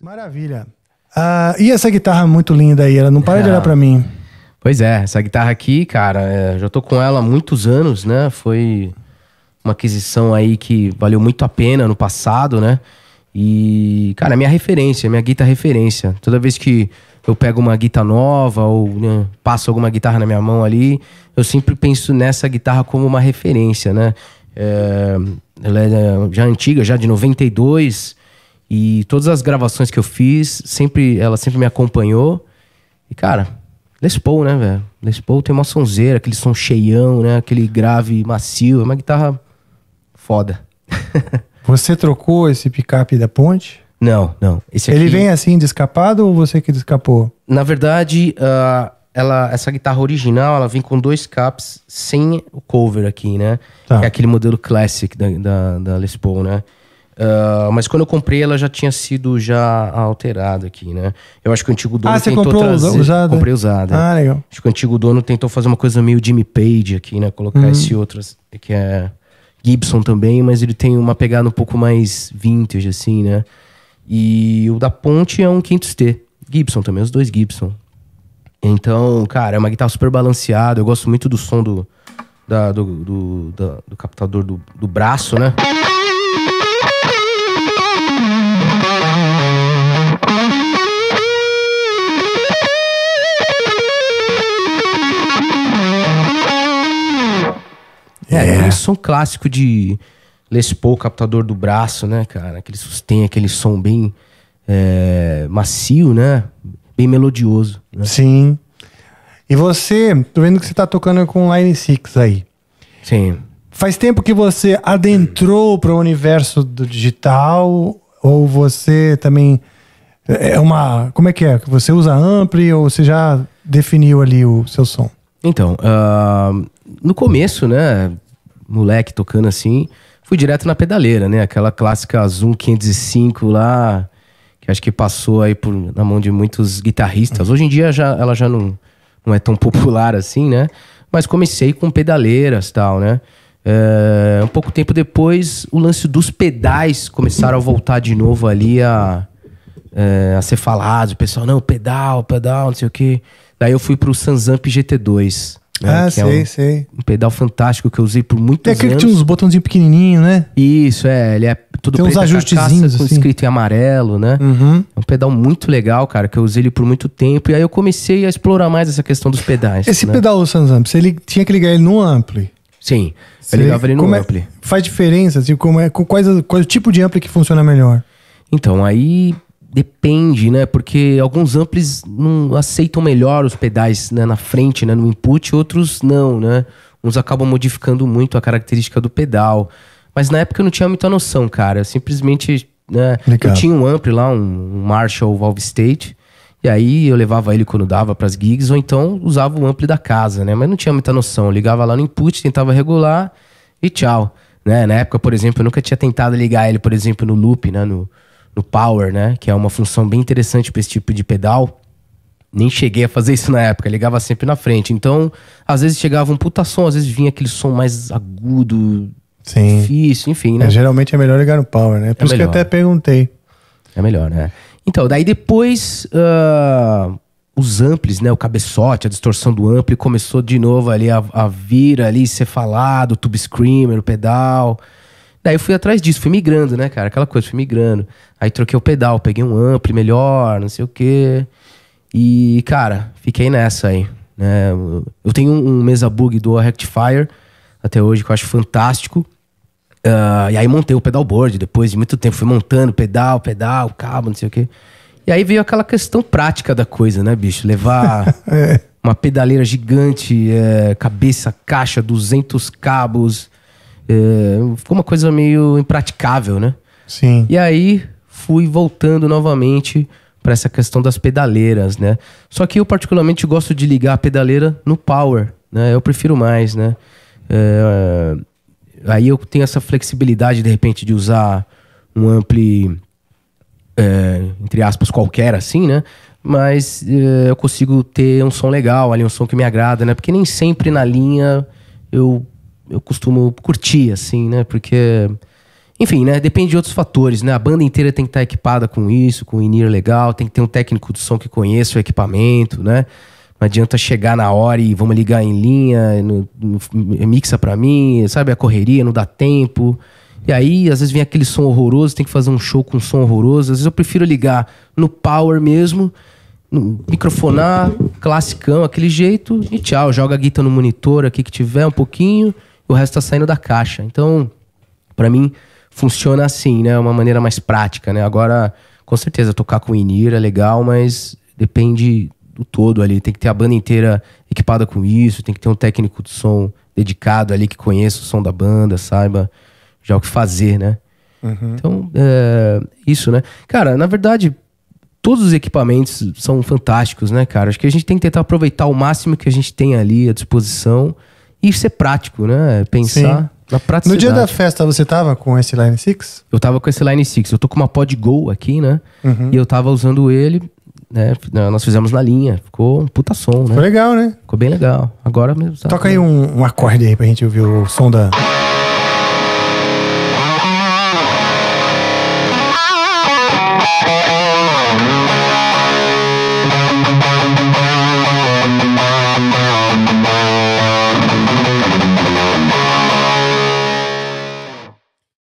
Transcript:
Maravilha. Uh, e essa guitarra muito linda aí? Ela não para é. de olhar para mim. Pois é, essa guitarra aqui, cara, é, já tô com ela há muitos anos, né? Foi uma aquisição aí que valeu muito a pena no passado, né? E, cara, é minha referência, minha guitarra referência. Toda vez que eu pego uma guitarra nova ou né, passo alguma guitarra na minha mão ali, eu sempre penso nessa guitarra como uma referência, né? É, ela é já antiga, já de 92, e todas as gravações que eu fiz, sempre ela sempre me acompanhou. E, cara, Les Paul, né, velho? Les Paul tem uma sonzeira, aquele som cheião, né? Aquele grave macio. É uma guitarra foda. você trocou esse picape da ponte? Não, não. Esse Ele vem assim, descapado ou você que descapou? Na verdade, uh, ela, essa guitarra original, ela vem com dois caps sem o cover aqui, né? Tá. É aquele modelo classic da, da, da Les Paul, né? Ah, mas quando eu comprei, ela já tinha sido já alterada aqui, né? Eu acho que o antigo dono ah, você tentou comprou trazer. Usada? Né? Comprei usada. É. Ah, legal. Acho que o antigo dono tentou fazer uma coisa meio Jimmy Page aqui, né? Colocar uhum. esse outro que é Gibson também, mas ele tem uma pegada um pouco mais vintage, assim, né? E o da Ponte é um quintos t Gibson também, os dois Gibson. Então, cara, é uma guitarra super balanceada. Eu gosto muito do som do, da, do, do, da, do captador do, do braço, né? É, é. som clássico de Les Paul, captador do braço, né, cara? Aquele sustém, aquele som bem é, macio, né? Bem melodioso. Né? Sim. E você, tô vendo que você tá tocando com Line 6 aí. Sim. Faz tempo que você adentrou para o universo do digital ou você também é uma, como é que é? Você usa ampli ou você já definiu ali o seu som? Então, uh, no começo, né, moleque tocando assim, fui direto na pedaleira, né? Aquela clássica Zoom 505 lá, que acho que passou aí por, na mão de muitos guitarristas. Hoje em dia já, ela já não, não é tão popular assim, né? Mas comecei com pedaleiras tal, né? É, um pouco tempo depois, o lance dos pedais começaram a voltar de novo ali a, é, a ser falado. O pessoal, não, pedal, pedal, não sei o quê. Daí eu fui pro Sanzamp GT2. Né? Ah, é sei, é um, sei. Um pedal fantástico que eu usei por muito tempo. É aquele anos. que tinha uns botãozinhos pequenininho, né? Isso, é. Ele é tudo Tem preto, uns é ajustezinhos com assim. escrito em amarelo, né? Uhum. É um pedal muito legal, cara, que eu usei ele por muito tempo. E aí eu comecei a explorar mais essa questão dos pedais. Esse né? pedal, Sansamps, ele tinha que ligar ele no ampli. Sim, Você eu ligava ele no é- ampli. É, faz diferença, assim, como é, quais, qual é o tipo de ampli que funciona melhor? Então, aí depende, né? Porque alguns amplis não aceitam melhor os pedais né? na frente, né? no input, outros não, né? Uns acabam modificando muito a característica do pedal. Mas na época eu não tinha muita noção, cara. Eu simplesmente, né? Legal. Eu tinha um ampli lá, um Marshall Valve State. E aí eu levava ele quando dava para as gigs, ou então usava o ampli da casa, né? Mas não tinha muita noção. Eu ligava lá no input, tentava regular e tchau. Né? Na época, por exemplo, eu nunca tinha tentado ligar ele, por exemplo, no loop, né? No, no power, né? Que é uma função bem interessante para esse tipo de pedal. Nem cheguei a fazer isso na época, ligava sempre na frente. Então, às vezes chegava um puta som, às vezes vinha aquele som mais agudo, Sim. difícil, enfim, né? É, geralmente é melhor ligar no power, né? É Por é isso melhor. que eu até perguntei. É melhor, né? Então, daí depois uh, os amplis, né? O cabeçote, a distorção do ampli começou de novo ali a, a vir ali, ser falado, o tube screamer, o pedal. Daí eu fui atrás disso, fui migrando, né, cara? Aquela coisa, fui migrando. Aí troquei o pedal, peguei um ampli melhor, não sei o quê. E, cara, fiquei nessa aí. Né? Eu tenho um, mesa bug do Rectifier até hoje que eu acho fantástico. Uh, e aí montei o pedal board depois de muito tempo. Fui montando pedal, pedal, cabo, não sei o quê. E aí veio aquela questão prática da coisa, né, bicho? Levar é. uma pedaleira gigante, é, cabeça, caixa, 200 cabos é, ficou uma coisa meio impraticável, né? Sim. E aí fui voltando novamente para essa questão das pedaleiras, né? Só que eu particularmente gosto de ligar a pedaleira no power, né? Eu prefiro mais, né? É, aí eu tenho essa flexibilidade de repente de usar um ampli é, entre aspas qualquer assim, né? Mas é, eu consigo ter um som legal ali, um som que me agrada, né? Porque nem sempre na linha eu eu costumo curtir, assim, né? Porque, enfim, né? Depende de outros fatores, né? A banda inteira tem que estar equipada com isso, com o in legal, tem que ter um técnico de som que conheça o equipamento, né? Não adianta chegar na hora e vamos ligar em linha, no, no, mixa pra mim, sabe? A correria, não dá tempo. E aí, às vezes vem aquele som horroroso, tem que fazer um show com um som horroroso. Às vezes eu prefiro ligar no power mesmo, microfonar, classicão, aquele jeito, e tchau. Joga a guita no monitor aqui que tiver um pouquinho o resto está saindo da caixa. Então, para mim, funciona assim, né? Uma maneira mais prática, né? Agora, com certeza, tocar com INIR é legal, mas depende do todo ali. Tem que ter a banda inteira equipada com isso, tem que ter um técnico de som dedicado ali que conheça o som da banda, saiba já o que fazer, né? Uhum. Então, é, isso, né? Cara, na verdade, todos os equipamentos são fantásticos, né, cara? Acho que a gente tem que tentar aproveitar o máximo que a gente tem ali à disposição e é prático, né? É pensar Sim. na praticidade. No dia da festa, você tava com esse Line 6? Eu tava com esse Line 6. Eu tô com uma Pod Go aqui, né? Uhum. E eu tava usando ele, né? Nós fizemos na linha. Ficou um puta som, né? Ficou legal, né? Ficou bem legal. Agora mesmo. Tá Toca aí um, um acorde aí pra gente ouvir o som da.